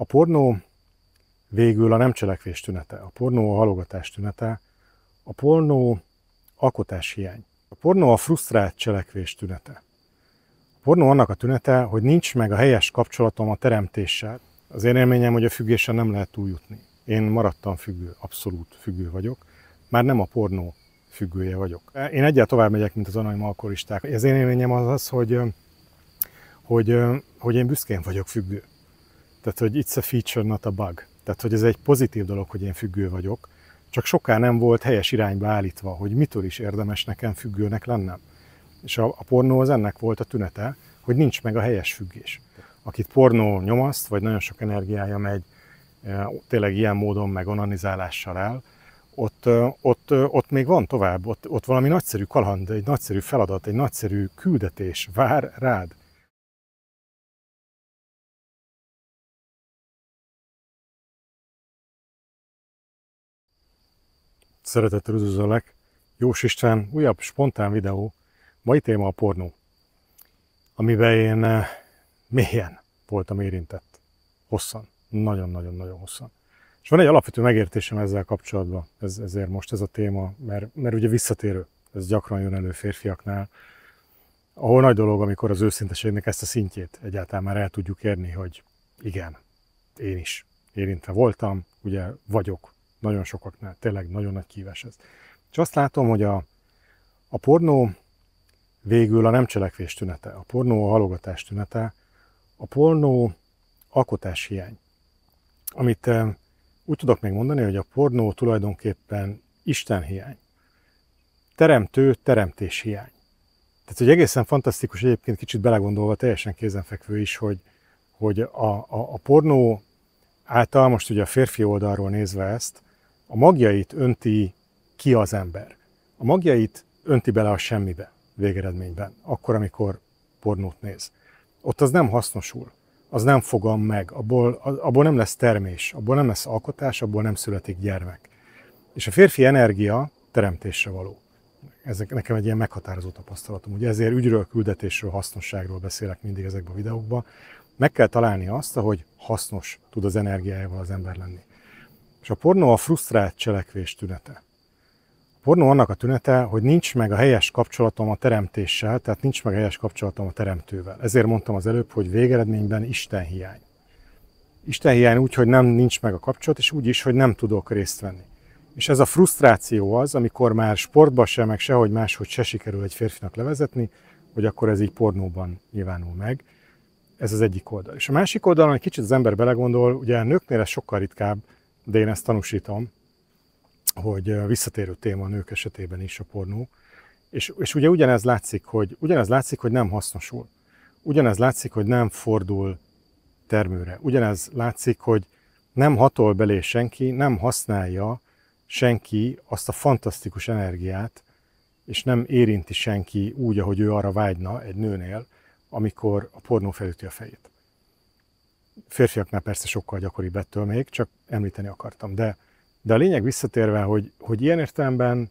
A pornó végül a nem cselekvés tünete, a pornó a halogatás tünete, a pornó alkotás hiány. A pornó a frusztrált cselekvés tünete. A pornó annak a tünete, hogy nincs meg a helyes kapcsolatom a teremtéssel. Az én élményem, hogy a függésen nem lehet túljutni. Én maradtam függő, abszolút függő vagyok. Már nem a pornó függője vagyok. Én egyáltalán tovább megyek, mint az anonim alkoholisták. Az én élményem az az, hogy, hogy, hogy én büszkén vagyok függő. Tehát, hogy it's a feature, not a bug. Tehát, hogy ez egy pozitív dolog, hogy én függő vagyok, csak soká nem volt helyes irányba állítva, hogy mitől is érdemes nekem függőnek lennem. És a, a pornó az ennek volt a tünete, hogy nincs meg a helyes függés. Akit pornó nyomaszt, vagy nagyon sok energiája megy, e, tényleg ilyen módon meg onanizálással el, ott, e, ott, e, ott még van tovább, ott, ott valami nagyszerű kaland, egy nagyszerű feladat, egy nagyszerű küldetés vár rád. Szeretettel üdvözöllek! Jós István, újabb spontán videó. Mai téma a pornó, amiben én eh, mélyen voltam érintett. Hosszan. Nagyon-nagyon-nagyon hosszan. És van egy alapvető megértésem ezzel kapcsolatban, ez, ezért most ez a téma, mert, mert ugye visszatérő, ez gyakran jön elő férfiaknál, ahol nagy dolog, amikor az őszinteségnek ezt a szintjét egyáltalán már el tudjuk érni, hogy igen, én is érintve voltam, ugye vagyok, nagyon sokaknál, tényleg nagyon nagy kívás ez. És azt látom, hogy a, a pornó végül a nem cselekvés tünete, a pornó a halogatás tünete, a pornó alkotás hiány. Amit eh, úgy tudok még mondani, hogy a pornó tulajdonképpen Isten hiány. Teremtő, teremtés hiány. Tehát, hogy egészen fantasztikus egyébként kicsit belegondolva, teljesen kézenfekvő is, hogy, hogy a, a, a pornó által, most ugye a férfi oldalról nézve ezt, a magjait önti ki az ember. A magjait önti bele a semmibe végeredményben, akkor, amikor pornót néz. Ott az nem hasznosul, az nem fogam meg, abból, abból nem lesz termés, abból nem lesz alkotás, abból nem születik gyermek. És a férfi energia teremtésre való. Ez nekem egy ilyen meghatározó tapasztalatom. Ugye ezért ügyről, küldetésről, hasznosságról beszélek mindig ezekben a videókban. Meg kell találni azt, hogy hasznos tud az energiájával az ember lenni. És a pornó a frusztrált cselekvés tünete. A pornó annak a tünete, hogy nincs meg a helyes kapcsolatom a teremtéssel, tehát nincs meg a helyes kapcsolatom a teremtővel. Ezért mondtam az előbb, hogy végeredményben Isten hiány. Isten hiány úgy, hogy nem nincs meg a kapcsolat, és úgy is, hogy nem tudok részt venni. És ez a frusztráció az, amikor már sportba sem, meg sehogy máshogy se sikerül egy férfinak levezetni, hogy akkor ez így pornóban nyilvánul meg. Ez az egyik oldal. És a másik oldalon egy kicsit az ember belegondol, ugye a nőknél ez sokkal ritkább, de én ezt tanúsítom, hogy visszatérő téma a nők esetében is a pornó. És, és ugye ugyanez látszik, hogy, ugyanez látszik, hogy nem hasznosul. Ugyanez látszik, hogy nem fordul termőre. Ugyanez látszik, hogy nem hatol belé senki, nem használja senki azt a fantasztikus energiát, és nem érinti senki úgy, ahogy ő arra vágyna egy nőnél, amikor a pornó felüti a fejét férfiaknál persze sokkal gyakoribb ettől még, csak említeni akartam. De, de a lényeg visszatérve, hogy, hogy ilyen értelemben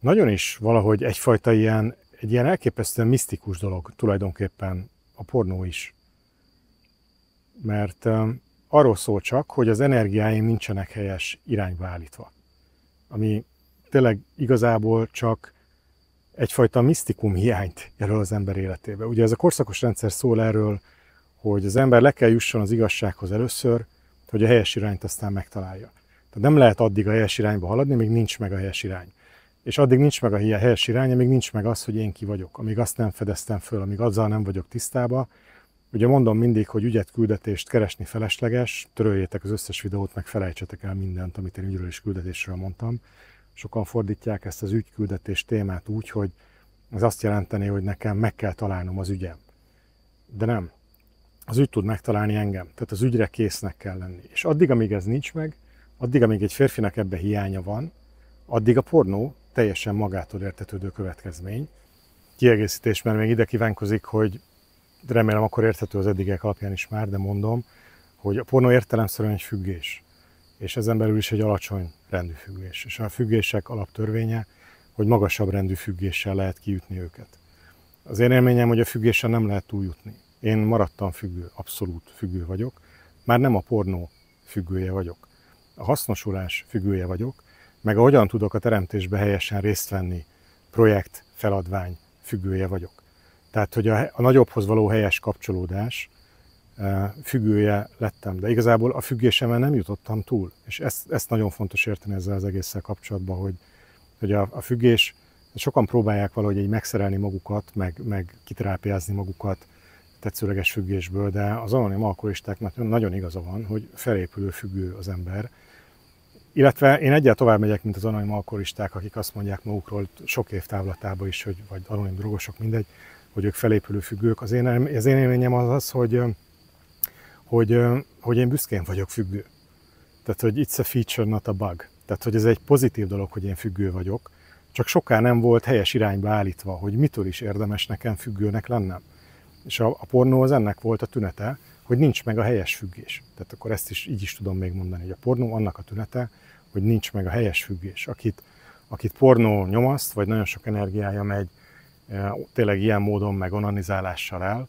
nagyon is valahogy egyfajta ilyen, egy ilyen elképesztően misztikus dolog tulajdonképpen a pornó is. Mert um, arról szól csak, hogy az energiáim nincsenek helyes irányba állítva. Ami tényleg igazából csak egyfajta misztikum hiányt jelöl az ember életébe. Ugye ez a korszakos rendszer szól erről, hogy az ember le kell jusson az igazsághoz először, hogy a helyes irányt aztán megtalálja. Tehát nem lehet addig a helyes irányba haladni, még nincs meg a helyes irány. És addig nincs meg a helyes irány, amíg nincs meg az, hogy én ki vagyok, amíg azt nem fedeztem föl, amíg azzal nem vagyok tisztában. Ugye mondom mindig, hogy ügyet, küldetést keresni felesleges, töröljétek az összes videót, meg felejtsetek el mindent, amit én ügyről és küldetésről mondtam. Sokan fordítják ezt az ügyküldetés témát úgy, hogy ez azt jelenteni, hogy nekem meg kell találnom az ügyem. De nem, az ügy tud megtalálni engem. Tehát az ügyre késznek kell lenni. És addig, amíg ez nincs meg, addig, amíg egy férfinak ebbe hiánya van, addig a pornó teljesen magától értetődő következmény. Kiegészítés, mert még ide kívánkozik, hogy remélem akkor érthető az eddigek alapján is már, de mondom, hogy a pornó értelemszerűen egy függés, és ezen belül is egy alacsony rendű függés. És a függések alaptörvénye, hogy magasabb rendű függéssel lehet kiütni őket. Az én élményem, hogy a függéssel nem lehet túljutni. Én maradtam függő, abszolút függő vagyok. Már nem a pornó függője vagyok. A hasznosulás függője vagyok, meg a hogyan tudok a teremtésbe helyesen részt venni, projekt, feladvány függője vagyok. Tehát, hogy a, a nagyobbhoz való helyes kapcsolódás e, függője lettem, de igazából a függésemmel nem jutottam túl. És ezt, ezt nagyon fontos érteni ezzel az egésszel kapcsolatban, hogy, hogy a, a függés, sokan próbálják valahogy így megszerelni magukat, meg, meg kiterápiázni magukat, tetszőleges függésből, de az anonim alkoholistáknak nagyon igaza van, hogy felépülő függő az ember. Illetve én egyel tovább megyek, mint az anonim alkoholisták, akik azt mondják magukról sok év távlatában is, hogy, vagy anonim drogosok, mindegy, hogy ők felépülő függők. Az én, az én élményem az az, hogy, hogy, hogy én büszkén vagyok függő. Tehát, hogy it's a feature, not a bug. Tehát, hogy ez egy pozitív dolog, hogy én függő vagyok, csak soká nem volt helyes irányba állítva, hogy mitől is érdemes nekem függőnek lennem és a, a pornó az ennek volt a tünete, hogy nincs meg a helyes függés. Tehát akkor ezt is így is tudom még mondani, hogy a pornó annak a tünete, hogy nincs meg a helyes függés. Akit, akit pornó nyomaszt, vagy nagyon sok energiája megy e, tényleg ilyen módon meg onanizálással el,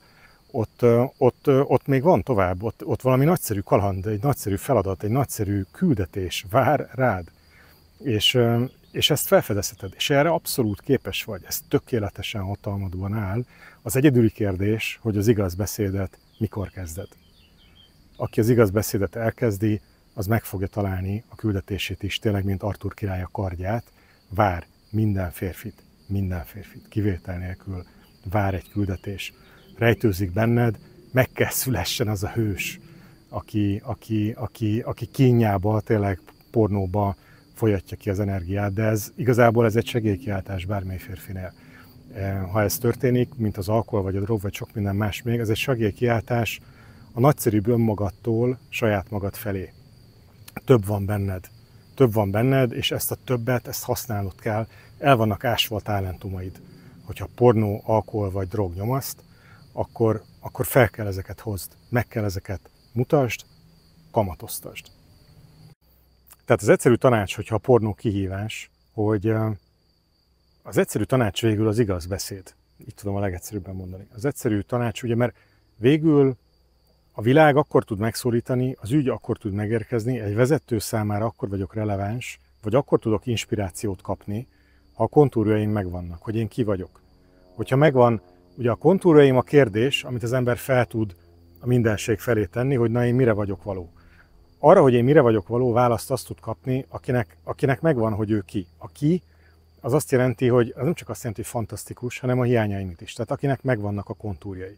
ott, e, ott, e, ott még van tovább, ott, ott valami nagyszerű kaland, egy nagyszerű feladat, egy nagyszerű küldetés vár rád. És, és ezt felfedezheted, és erre abszolút képes vagy, ez tökéletesen hatalmadban áll. Az egyedüli kérdés, hogy az igaz beszédet mikor kezded. Aki az igaz beszédet elkezdi, az meg fogja találni a küldetését is, tényleg, mint Artur király a kardját, vár minden férfit, minden férfit, kivétel nélkül vár egy küldetés. Rejtőzik benned, meg kell szülessen az a hős, aki, aki, aki, aki kínjába, tényleg pornóba folyatja ki az energiát, de ez igazából ez egy segélykiáltás bármely férfinél. E, ha ez történik, mint az alkohol, vagy a drog, vagy sok minden más még, ez egy segélykiáltás a nagyszerűbb önmagadtól saját magad felé. Több van benned. Több van benned, és ezt a többet, ezt használnod kell. El vannak ásva a talentumaid. Hogyha pornó, alkohol vagy drog nyomaszt, akkor, akkor fel kell ezeket hozd, meg kell ezeket mutasd, kamatoztasd. Tehát az egyszerű tanács, hogyha a pornó kihívás, hogy az egyszerű tanács végül az igaz beszéd. Itt tudom a legegyszerűbben mondani. Az egyszerű tanács, ugye, mert végül a világ akkor tud megszólítani, az ügy akkor tud megérkezni, egy vezető számára akkor vagyok releváns, vagy akkor tudok inspirációt kapni, ha a kontúrjaim megvannak, hogy én ki vagyok. Hogyha megvan, ugye a kontúrjaim a kérdés, amit az ember fel tud a mindenség felé tenni, hogy na én mire vagyok való arra, hogy én mire vagyok való, választ azt tud kapni, akinek, akinek megvan, hogy ő ki. A ki az azt jelenti, hogy az nem csak azt jelenti, hogy fantasztikus, hanem a hiányaimat is. Tehát akinek megvannak a kontúrjai.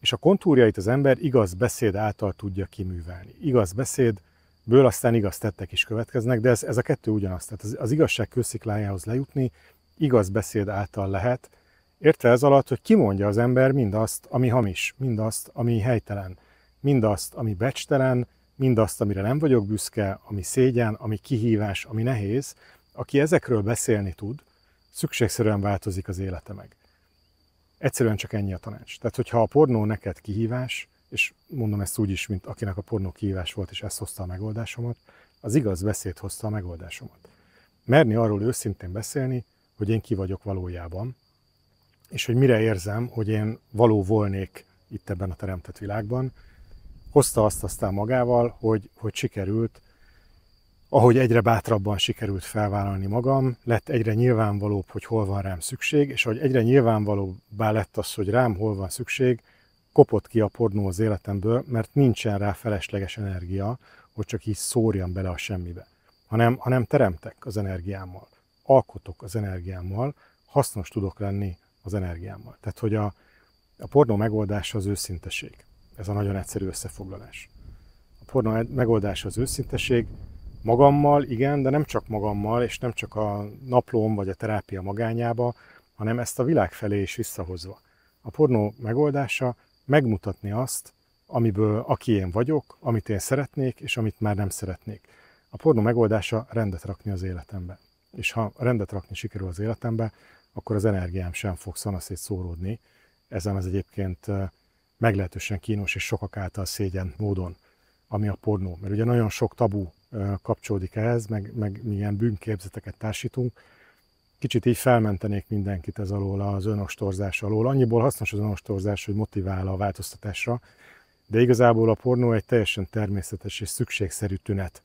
És a kontúrjait az ember igaz beszéd által tudja kiművelni. Igaz beszéd, ből aztán igaz tettek is következnek, de ez, ez a kettő ugyanaz. Tehát az, az igazság kősziklájához lejutni igaz beszéd által lehet, értve ez alatt, hogy kimondja az ember mindazt, ami hamis, mindazt, ami helytelen, mindazt, ami becstelen, mindazt, amire nem vagyok büszke, ami szégyen, ami kihívás, ami nehéz, aki ezekről beszélni tud, szükségszerűen változik az élete meg. Egyszerűen csak ennyi a tanács. Tehát, hogyha a pornó neked kihívás, és mondom ezt úgy is, mint akinek a pornó kihívás volt, és ezt hozta a megoldásomat, az igaz beszéd hozta a megoldásomat. Merni arról őszintén beszélni, hogy én ki vagyok valójában, és hogy mire érzem, hogy én való volnék itt ebben a teremtett világban, hozta azt aztán magával, hogy, hogy sikerült, ahogy egyre bátrabban sikerült felvállalni magam, lett egyre nyilvánvalóbb, hogy hol van rám szükség, és ahogy egyre nyilvánvalóbbá lett az, hogy rám hol van szükség, kopott ki a pornó az életemből, mert nincsen rá felesleges energia, hogy csak így szórjam bele a semmibe, hanem, hanem teremtek az energiámmal, alkotok az energiámmal, hasznos tudok lenni az energiámmal. Tehát, hogy a, a pornó megoldása az őszinteség. Ez a nagyon egyszerű összefoglalás. A pornó megoldása az őszinteség, magammal, igen, de nem csak magammal, és nem csak a naplóm vagy a terápia magányába, hanem ezt a világ felé is visszahozva. A pornó megoldása megmutatni azt, amiből aki én vagyok, amit én szeretnék, és amit már nem szeretnék. A pornó megoldása rendet rakni az életembe. És ha rendet rakni sikerül az életembe, akkor az energiám sem fog szanaszét szóródni. Ezen az egyébként meglehetősen kínos és sokak által szégyen módon, ami a pornó. Mert ugye nagyon sok tabu kapcsolódik ehhez, meg, meg milyen bűnképzeteket társítunk. Kicsit így felmentenék mindenkit ez alól, az önostorzás alól. Annyiból hasznos az önostorzás, hogy motivál a változtatásra, de igazából a pornó egy teljesen természetes és szükségszerű tünet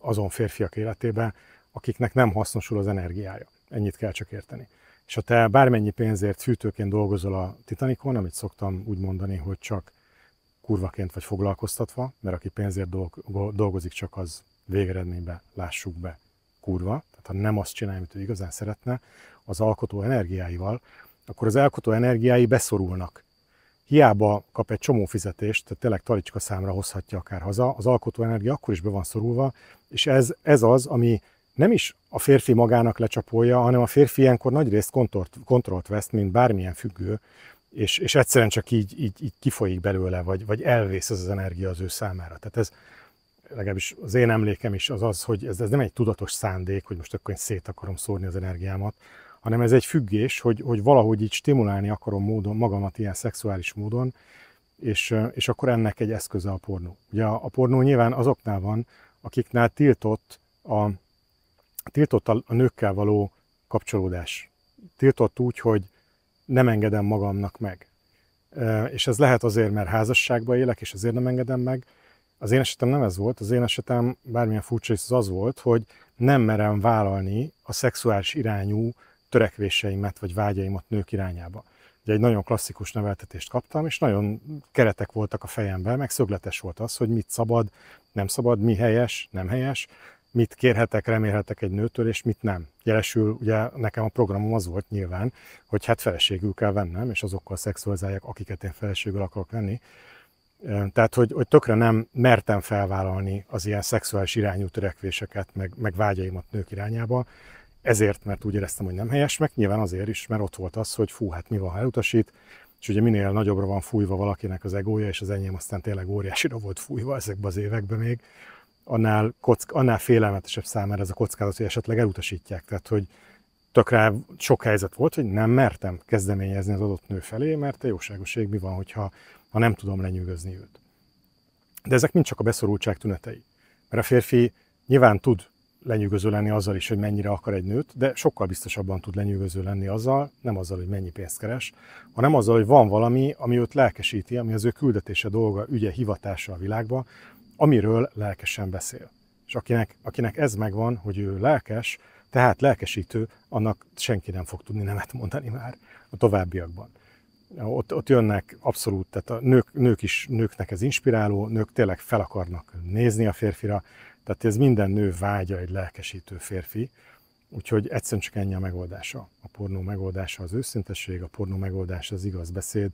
azon férfiak életében, akiknek nem hasznosul az energiája. Ennyit kell csak érteni. És ha te bármennyi pénzért fűtőként dolgozol a Titanicon, amit szoktam úgy mondani, hogy csak kurvaként vagy foglalkoztatva, mert aki pénzért dolgozik, csak az végeredményben lássuk be kurva, tehát ha nem azt csinálja, amit ő igazán szeretne, az alkotó energiáival, akkor az alkotó energiái beszorulnak. Hiába kap egy csomó fizetést, tehát tényleg talicska számra hozhatja akár haza, az alkotó energia akkor is be van szorulva, és ez, ez az, ami nem is a férfi magának lecsapolja, hanem a férfi ilyenkor nagyrészt kontort, kontrollt vesz, mint bármilyen függő, és, és egyszerűen csak így, így, így kifolyik belőle, vagy, vagy elvész ez az energia az ő számára. Tehát ez legalábbis az én emlékem is az az, hogy ez, ez nem egy tudatos szándék, hogy most akkor én szét akarom szórni az energiámat, hanem ez egy függés, hogy, hogy valahogy így stimulálni akarom módon, magamat ilyen szexuális módon, és, és akkor ennek egy eszköze a pornó. Ugye a, a pornó nyilván azoknál van, akiknál tiltott a, tiltott a nőkkel való kapcsolódás. Tiltott úgy, hogy nem engedem magamnak meg. És ez lehet azért, mert házasságban élek, és azért nem engedem meg. Az én esetem nem ez volt, az én esetem bármilyen furcsa is az, az volt, hogy nem merem vállalni a szexuális irányú törekvéseimet vagy vágyaimat nők irányába. Ugye egy nagyon klasszikus neveltetést kaptam, és nagyon keretek voltak a fejemben, meg szögletes volt az, hogy mit szabad, nem szabad, mi helyes, nem helyes, mit kérhetek, remélhetek egy nőtől, és mit nem. Jelesül, ugye nekem a programom az volt nyilván, hogy hát feleségül kell vennem, és azokkal szexualizálják, akiket én feleségül akarok venni. Tehát, hogy, hogy tökre nem mertem felvállalni az ilyen szexuális irányú törekvéseket, meg, meg vágyaimat nők irányába, ezért, mert úgy éreztem, hogy nem helyes, meg nyilván azért is, mert ott volt az, hogy fú, hát mi van, ha elutasít, és ugye minél nagyobbra van fújva valakinek az egója, és az enyém aztán tényleg óriásira volt fújva ezekben az években még, annál, kock, annál félelmetesebb számára ez a kockázat, hogy esetleg elutasítják. Tehát, hogy tökre sok helyzet volt, hogy nem mertem kezdeményezni az adott nő felé, mert a jóságoség mi van, hogyha, ha nem tudom lenyűgözni őt. De ezek mind csak a beszorultság tünetei. Mert a férfi nyilván tud lenyűgöző lenni azzal is, hogy mennyire akar egy nőt, de sokkal biztosabban tud lenyűgöző lenni azzal, nem azzal, hogy mennyi pénzt keres, hanem azzal, hogy van valami, ami őt lelkesíti, ami az ő küldetése, dolga, ügye, hivatása a világba, amiről lelkesen beszél. És akinek, akinek ez megvan, hogy ő lelkes, tehát lelkesítő, annak senki nem fog tudni nemet mondani már a továbbiakban. Ott, ott jönnek abszolút, tehát a nők, nők is, nőknek ez inspiráló, nők tényleg fel akarnak nézni a férfira, tehát ez minden nő vágya egy lelkesítő férfi, úgyhogy egyszerűen csak ennyi a megoldása. A pornó megoldása az őszintesség, a pornó megoldása az igaz beszéd,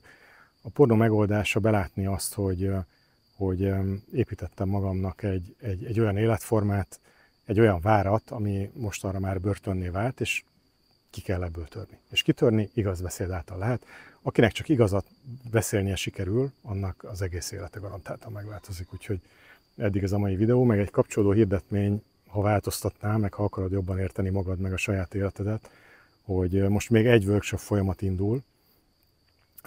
a pornó megoldása belátni azt, hogy hogy építettem magamnak egy, egy, egy olyan életformát, egy olyan várat, ami mostanra már börtönné vált, és ki kell ebből törni. És kitörni igaz beszéd által lehet. Akinek csak igazat beszélnie sikerül, annak az egész élete garantáltan megváltozik. Úgyhogy eddig ez a mai videó, meg egy kapcsolódó hirdetmény, ha változtatnál, meg ha akarod jobban érteni magad, meg a saját életedet, hogy eh, most még egy workshop folyamat indul,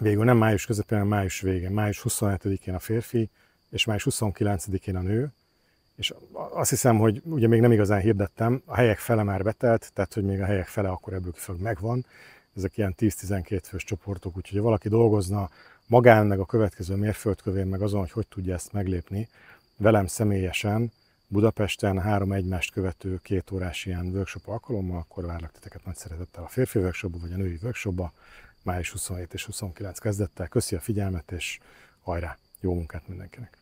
végül nem május közepén, hanem május végén. Május 27-én a férfi, és május 29-én a nő, és azt hiszem, hogy ugye még nem igazán hirdettem, a helyek fele már betelt, tehát hogy még a helyek fele akkor ebből kifelől megvan, ezek ilyen 10-12 fős csoportok, úgyhogy ha valaki dolgozna magán, meg a következő mérföldkövén, meg azon, hogy hogy tudja ezt meglépni, velem személyesen Budapesten három egymást követő két órás ilyen workshop alkalommal, akkor várlak titeket nagy szeretettel a férfi workshopba, vagy a női workshopba, május 27 és 29 kezdettel. Köszi a figyelmet, és hajrá! Jó munkát mindenkinek!